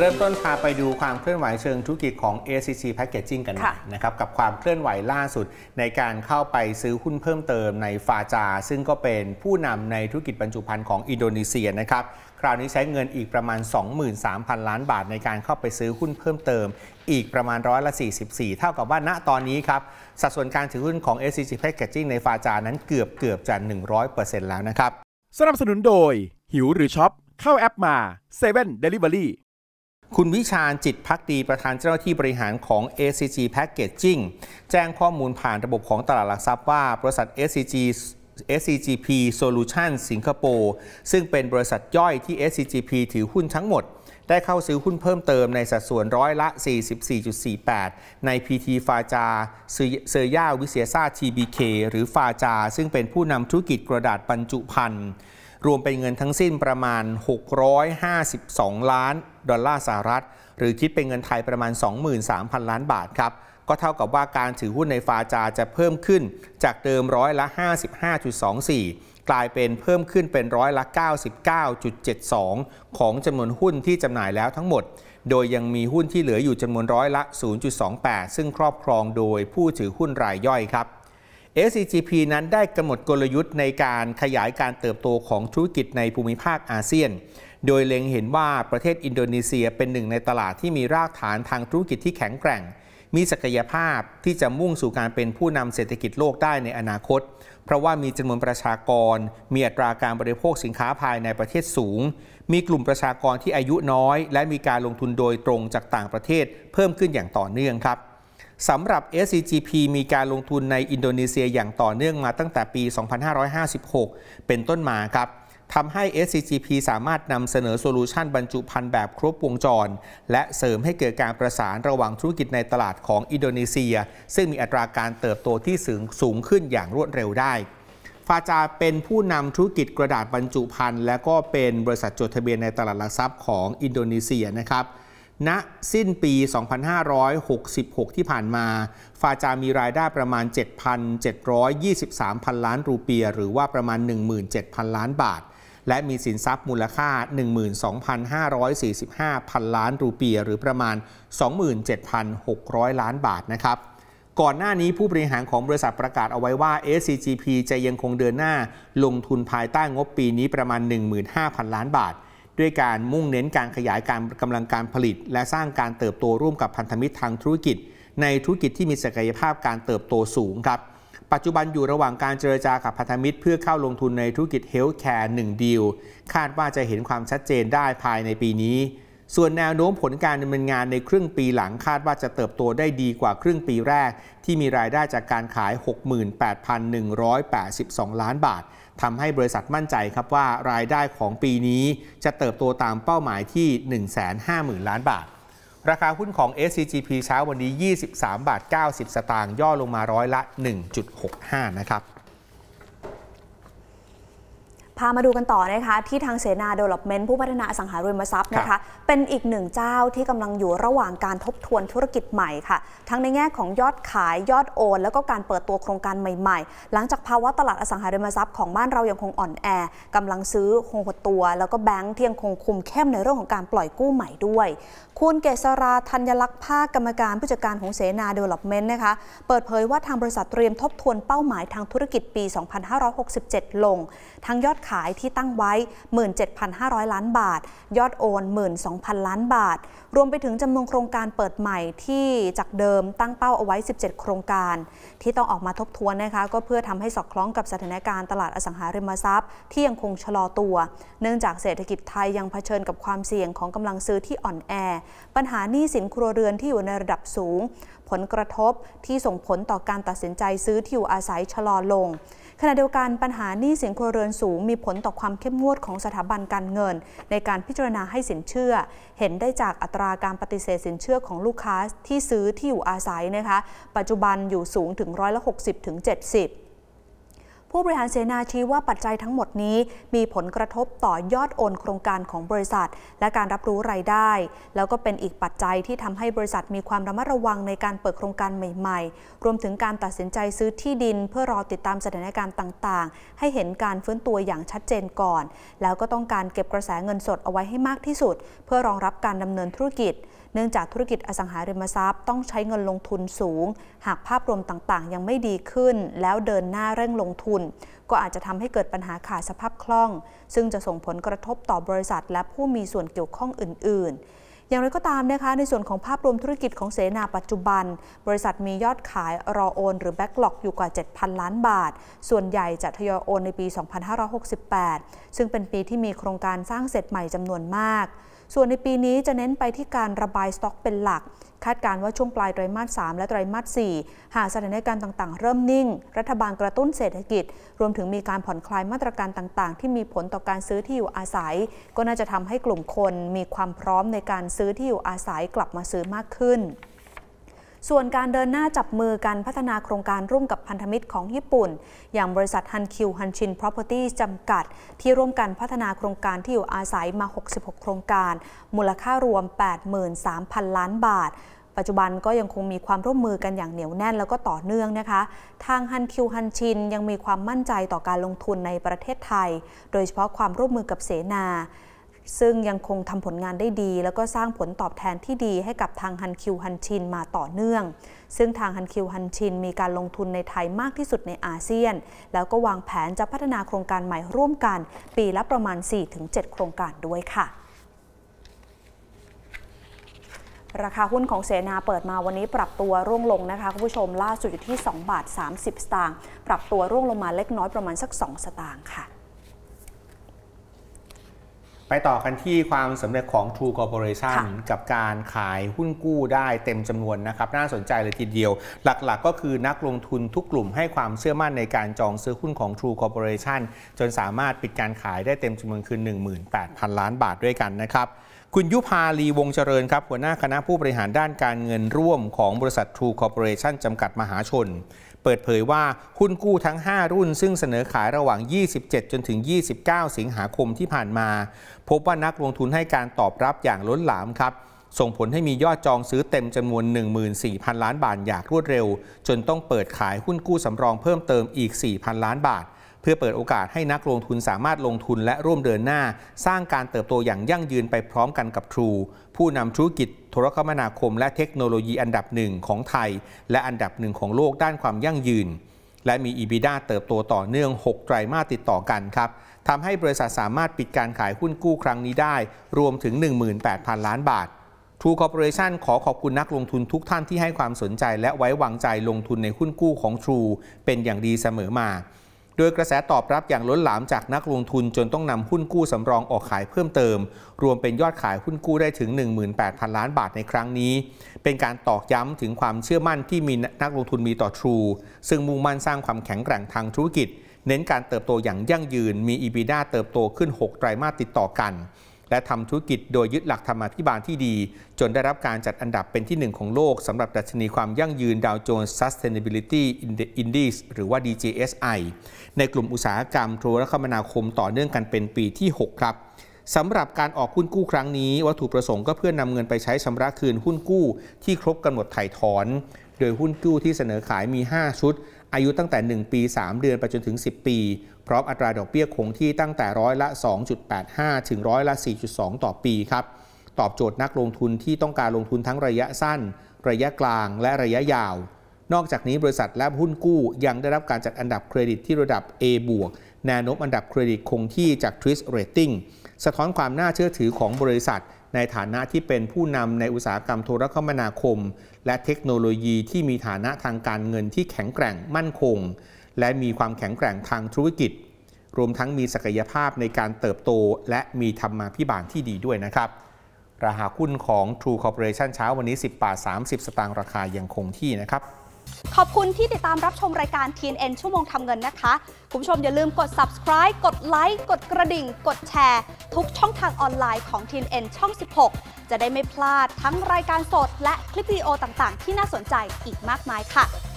เริ่มต้นพาไปดูความเคลื่อนไหวเชิงธุรกิจของ ACC Packaging กันนะครับ กับความเคลื่อนไหวล่าสุด ในการเข้าไปซื้อหุ้นเพิ่มเติมในฟาจา ซึ่งก็เป็นผู้นำในธุรกิจบรรจุภัณฑ์ของอินโดนีเซียนะครับ คราวนี้ใช้เงินอีกประมาณ 23,000 ล้านบาทในการเข้าไปซื้อหุ้นเพิ่มเติม อีกประมาณร้อยละ44เท่ากับว่าณตอนนี้ครับ สัดส่วนการถือหุ้นของ ACC Packaging ในฟาจานั้นเกือบเกือบจะ100%แล้วนะครับ สนับสนุนโดย หิวหรือช็อปเข้าแอปมา 7 d e l i v e r y คุณวิชาญจิตพักดีประธานเจ้าหน้าที่บริหารของ ACG Packaging แจ้งข้อมูลผ่านระบบของตลาดหลักทรัพย์ว่าบริษัท ACG SCGP Solution สิงคโปร์ซึ่งเป็นบริษัทย่อยที่ SCGP ถือหุ้นทั้งหมด ได้เข้าซื้อหุ้นเพิ่มเติมในสัดส่วนร้อยละ 44.48 ใน PT ฟาจาเซย่าวิเซียซา TBK หรือฟาจาซึ่งเป็นผู้นำธุรกิจกระดาษบรรจุภัณฑ์รวมเป็นเงินทั้งสิ้นประมาณ 652 ล้าน ดอลลาร์สหรัฐ หรือคิดเป็นเงินไทยประมาณ 23,000 ล้านบาทครับ ก็เท่ากับว่าการถือหุ้นในฟาจาจะเพิ่มขึ้น จากเดิมร้อยละ 55.24 กลายเป็นเพิ่มขึ้นเป็นร้อยละ 99.72 ของจำนวนหุ้นที่จำหน่ายแล้วทั้งหมด โดยยังมีหุ้นที่เหลืออยู่จำนวนร้อยละ 0.28 ซึ่งครอบครองโดยผู้ถือหุ้นรายย่อยครับ SCGP นั้นได้กำหนดกลยุทธ์ในการขยายการเติบโตของธุรกิจในภูมิภาคอาเซียน โดยเล็งเห็นว่าประเทศอินโดนีเซียเป็นหนึ่งในตลาดที่มีรากฐานทางธุรกิจที่แข็งแกร่ง มีศักยภาพที่จะมุ่งสู่การเป็นผู้นำเศรษฐกิจโลกได้ในอนาคต เพราะว่ามีจำนวนประชากร มีอัตราการบริโภคสินค้าภายในประเทศสูง มีกลุ่มประชากรที่อายุน้อย และมีการลงทุนโดยตรงจากต่างประเทศเพิ่มขึ้นอย่างต่อเนื่องครับสำหรับ SCGP มีการลงทุนในอินโดนีเซียอย่างต่อเนื่องมาตั้งแต่ปี 2556 เป็นต้นมาครับ ทำให้ SCGP สามารถนำเสนอโซลูชันบรรจุภัณฑ์แบบครบวงจร และเสริมให้เกิดการประสานระหว่างธุรกิจในตลาดของอินโดนีเซีย ซึ่งมีอัตราการเติบโตที่สูงสูงขึ้นอย่างรวดเร็วได้ ฟาจาเป็นผู้นำธุรกิจกระดาษบรรจุภัณฑ์และก็เป็นบริษัทจดทะเบียนในตลาดหลักทรัพย์ของอินโดนีเซียนะครับณสิ้นปี 2566 ที่ผ่านมา ฟาจามีรายได้ประมาณ 7 7 2 3 พันล้านรูเปีย หรือว่าประมาณ 17,000 ล้านบาท และมีสินทรัพย์มูลค่า 1 2 5 4 5 พันล้านรูเปีย หรือประมาณ 27,600 ล้านบาทนะครับ ก่อนหน้านี้ผู้บริหารของบริษัทประกาศเอาไว้ว่า SCGP จะยังคงเดินหน้าลงทุนภายใต้งบปีนี้ประมาณ 15,000 ล้านบาทด้วยการมุ่งเน้นการขยายการกำลังการผลิต และสร้างการเติบโตร่วมกับพันธมิตรทางธุรกิจ ในธุรกิจที่มีศักยภาพการเติบโตสูงครับ ปัจจุบันอยู่ระหว่างการเจรจากับพันธมิตร เพื่อเข้าลงทุนในธุรกิจเฮลท์แคร์หนึ่งดีลคาดว่าจะเห็นความชัดเจนได้ภายในปีนี้ ส่วนแนวโน้มผลการดำเนินงานในครึ่งปีหลังคาดว่าจะเติบโตได้ดีกว่าครึ่งปีแรก ที่มีรายได้จากการขาย 68,182 ล้านบาททำให้บริษัทมั่นใจครับว่ารายได้ของปีนี้ จะเติบโตตามเป้าหมายที่ 150,000 ล้านบาท ราคาหุ้นของ SCGP เช้าวันนี้ 23 บาท 90 สตางค์ ย่อลงมาร้อยละ 1.65 นะครับพามาดูกันต่อนะคะที่ทางเสนาเดเวล็อปเมนต์ผู้พัฒนาสังหาริมทรัพย์นะคะเป็นอีกหนึ่งเจ้าที่กำลังอยู่ระหว่างการทบทวนธุรกิจใหม่ค่ะ ทั้งในแง่ของยอดขายยอดโอนแล้วก็การเปิดตัวโครงการใหม่ ๆ หลังจากภาวะตลาดอสังหาริมทรัพย์ของบ้านเรายังคงอ่อนแอ กำลังซื้อคงหดตัว แล้วก็แบงก์ที่ยังคงคุมเข้มในเรื่องของการปล่อยกู้ใหม่ด้วยคุณเกษราธัญลักษณ์ภาคกรรมการผู้จัดการของเสนาเดเวล็อปเมนต์นะคะเปิดเผยว่าทางบริษัทเตรียมทบทวนเป้าหมายทางธุรกิจปี 2567 ลงทั้งยอดขายที่ตั้งไว้ 17,500 ล้านบาท ยอดโอน 12,000 ล้านบาท รวมไปถึงจำนวนโครงการเปิดใหม่ที่จากเดิมตั้งเป้าเอาไว้ 17 โครงการ ที่ต้องออกมาทบทวนนะคะก็เพื่อทำให้สอดคล้องกับสถานการณ์ตลาดอสังหาริมทรัพย์ ที่ยังคงชะลอตัว เนื่องจากเศรษฐกิจไทยยังเผชิญกับความเสี่ยงของกำลังซื้อที่อ่อนแอ ปัญหาหนี้สินครัวเรือนที่อยู่ในระดับสูงผลกระทบที่ส่งผลต่อการตัดสินใจซื้อที่อยู่อาศัยชะลอลง ขณะเดียวกันปัญหาหนี้สินครัวเรือนสูงมีผลต่อความเข้มงวดของสถาบันการเงิน ในการพิจารณาให้สินเชื่อเห็นได้จากอัตราการปฏิเสธสินเชื่อของลูกค้าที่ซื้อที่อยู่อาศัยนะคะ ปัจจุบันอยู่สูงถึงร้อยละ60ถึง70ผู้บริหารเสนาชี้ว่าปัจจัยทั้งหมดนี้มีผลกระทบต่อยอดโอนโครงการของบริษัท และการรับรู้รายได้ แล้วก็เป็นอีกปัจจัยที่ทำให้บริษัทมีความระมัดระวังในการเปิดโครงการใหม่ๆ รวมถึงการตัดสินใจซื้อที่ดิน เพื่อรอติดตามสถานการณ์ต่างๆ ให้เห็นการฟื้นตัวอย่างชัดเจนก่อน แล้วก็ต้องการเก็บกระแสเงินสดเอาไว้ให้มากที่สุด เพื่อรองรับการดำเนินธุรกิจเนื่องจากธุรกิจอสังหาริมทรัพย์ ต้องใช้เงินลงทุนสูง หากภาพรวมต่างๆ ยังไม่ดีขึ้น แล้วเดินหน้าเร่งลงทุน ก็อาจจะทำให้เกิดปัญหาขาดสภาพคล่อง ซึ่งจะส่งผลกระทบต่อบริษัท และผู้มีส่วนเกี่ยวข้องอื่นๆ อย่างไรก็ตามนะคะในส่วนของภาพรวมธุรกิจของเสนาปัจจุบัน บริษัทมียอดขายรอโอน หรือแบ็กหลอกอยู่กว่า 7,000 ล้านบาท ส่วนใหญ่จะทยอยโอนในปี 2568 ซึ่งเป็นปีที่มีโครงการสร้างเสร็จใหม่จำนวนมากส่วนในปีนี้จะเน้นไปที่การระบายสต็อกเป็นหลัก คาดการณ์ว่าช่วงปลายไตรมาส3และไตรมาส4หากสถานการณ์ต่างๆ เริ่มนิ่ง รัฐบาลกระตุ้นเศรษฐกิจ รวมถึงมีการผ่อนคลายมาตรการต่างๆ ที่มีผลต่อการซื้อที่อยู่อาศัย ก็น่าจะทำให้กลุ่มคนมีความพร้อมในการซื้อที่อยู่อาศัยกลับมาซื้อมากขึ้นส่วนการเดินหน้าจับมือการพัฒนาโครงการร่วมกับพันธมิตรของญี่ปุ่น อย่างบริษัทฮันคิวฮันชินพรอพเพอร์ตี้จำกัด ที่ร่วมกันพัฒนาโครงการที่อยู่อาศัยมา 66 โครงการ มูลค่ารวม 83,000 ล้านบาท ปัจจุบันก็ยังคงมีความร่วมมือกันอย่างเหนียวแน่นแล้วก็ต่อเนื่องนะคะ ทางฮันคิวฮันชินยังมีความมั่นใจต่อการลงทุนในประเทศไทย โดยเฉพาะความร่วมมือกับเสนาซึ่งยังคงทำผลงานได้ดี แล้วก็สร้างผลตอบแทนที่ดีให้กับทางฮันคิวฮันชินมาต่อเนื่อง ซึ่งทางฮันคิวฮันชินมีการลงทุนในไทยมากที่สุดในอาเซียน แล้วก็วางแผนจะพัฒนาโครงการใหม่ร่วมกัน ปีละประมาณ4-7โครงการด้วยค่ะ ราคาหุ้นของเสนาเปิดมาวันนี้ปรับตัวร่วงลงนะคะคุณผู้ชมล่าสุดอยู่ที่2บาท30สตางค์ ปรับตัวร่วงลงมาเล็กน้อยประมาณสัก2สตางค์ค่ะไปต่อกันที่ความสำเร็จของ True Corporation กับการขายหุ้นกู้ได้เต็มจำนวนนะครับ น่าสนใจเลยทีเดียว หลักๆ ก็คือนักลงทุนทุกกลุ่มให้ความเชื่อมั่นในการจองซื้อหุ้นของ True Corporation จนสามารถปิดการขายได้เต็มจำนวนคือ18,000 ล้านบาทด้วยกันนะครับ คุณยุพาลีวงเจริญครับหัวหน้าคณะผู้บริหารด้านการเงินร่วมของบริษัท True Corporation จำกัดมหาชนเปิดเผยว่า หุ้นกู้ทั้ง 5 รุ่นซึ่งเสนอขายระหว่าง 27 จนถึง 29 สิงหาคมที่ผ่านมา พบว่านักลงทุนให้การตอบรับอย่างล้นหลามครับ ส่งผลให้มียอดจองซื้อเต็มจำนวน 14,000 ล้านบาทอย่างรวดเร็ว จนต้องเปิดขายหุ้นกู้สำรองเพิ่มเติมอีก 4,000 ล้านบาทพื่อเปิดโอกาสให้นักลงทุนสามารถลงทุนและร่วมเดินหน้า สร้างการเติบโตอย่างยั่งยืนไปพร้อมกันกับ True ผู้นำธุรกิจ โทรคมนาคมและเทคโนโลยีอันดับหนึ่งของไทย และอันดับหนึ่งของโลกด้านความยั่งยืน และมี EBITDA เติบโตต่อเนื่อง 6 ไตรมาสติดต่อกันครับทำให้บริษัทสามารถปิดการขายหุ้นกู้ครั้งนี้ได้ รวมถึง 18,000ล้านบาททรูคอร์ปอเรชันขอขอบคุณนักลงทุนทุกท่านที่ให้ความสนใจและไว้วางใจลงทุนในหุ้นกู้ของทรูเป็นอย่างดีเสมอมาโดยกระแสตอบรับอย่างล้นหลามจากนักลงทุนจนต้องนำหุ้นกู้สำรองออกขายเพิ่มเติม รวมเป็นยอดขายหุ้นกู้ได้ถึง 18,000 ล้านบาทในครั้งนี้ เป็นการตอกย้ำถึงความเชื่อมั่นที่มีนักลงทุนมีต่อ True ซึ่งมุ่งมั่นสร้างความแข็งแกร่งทางธุรกิจ เน้นการเติบโตอย่างยั่งยืนมี EBITDA เติบโตขึ้น 6ไตรมาสติดต่อกันและทำธุรกิจโดยยึดหลักธรรมาภิบาลที่ดี จนได้รับการจัดอันดับเป็นที่หนึ่งของโลกสำหรับดัชนีความยั่งยืนดาวโจนส์ Sustainability Index หรือว่า DJSI ในกลุ่มอุตสาหกรรมโทรคมนาคมต่อเนื่องกันเป็นปีที่ 6 ครับสำหรับการออกหุ้นกู้ครั้งนี้ วัตถุประสงค์ก็เพื่อนนำเงินไปใช้ชำระคืนหุ้นกู้ ที่ครบกำหนดไถ่ถอน โดยหุ้นกู้ที่เสนอขายมี 5 ชุด อายุตั้งแต่ 1 ปี 3 เดือนไปจนถึง 10 ปีพร้อมอัตราดอกเบี้ยคงที่ตั้งแต่ร้อยละ 2.85 ถึงร้อยละ 4.2 ต่อปีครับ ตอบโจทย์นักลงทุนที่ต้องการลงทุนทั้งระยะสั้น ระยะกลาง และระยะยาว นอกจากนี้บริษัทและหุ้นกู้ยังได้รับการจัดอันดับเครดิตที่ระดับ A บวก แนวโน้มอันดับเครดิตคงที่จาก Twist Rating สะท้อนความน่าเชื่อถือของบริษัท ในฐานะที่เป็นผู้นำในอุตสาหกรรมโทรคมนาคม และเทคโนโลยีที่มีฐานะทางการเงินที่แข็งแกร่งมั่นคงและมีความแข็งแกร่งทางธุรกิจ รวมทั้งมีศักยภาพในการเติบโต และมีธรรมาภิบาลที่ดีด้วยนะครับ ราคาหุ้นของ True Corporation เช้าวันนี้ 10บาท30 สตางค์ ราคายังคงที่นะครับ ขอบคุณที่ติดตามรับชมรายการ TNN ชั่วโมงทำเงินนะคะ คุณผู้ชมอย่าลืมกด subscribe กดไลค์ กดกระดิ่ง กดแชร์ทุกช่องทางออนไลน์ของ TNN ช่อง 16 จะได้ไม่พลาดทั้งรายการสด และคลิปวิดีโอต่าง ๆ ที่น่าสนใจอีกมากมายค่ะ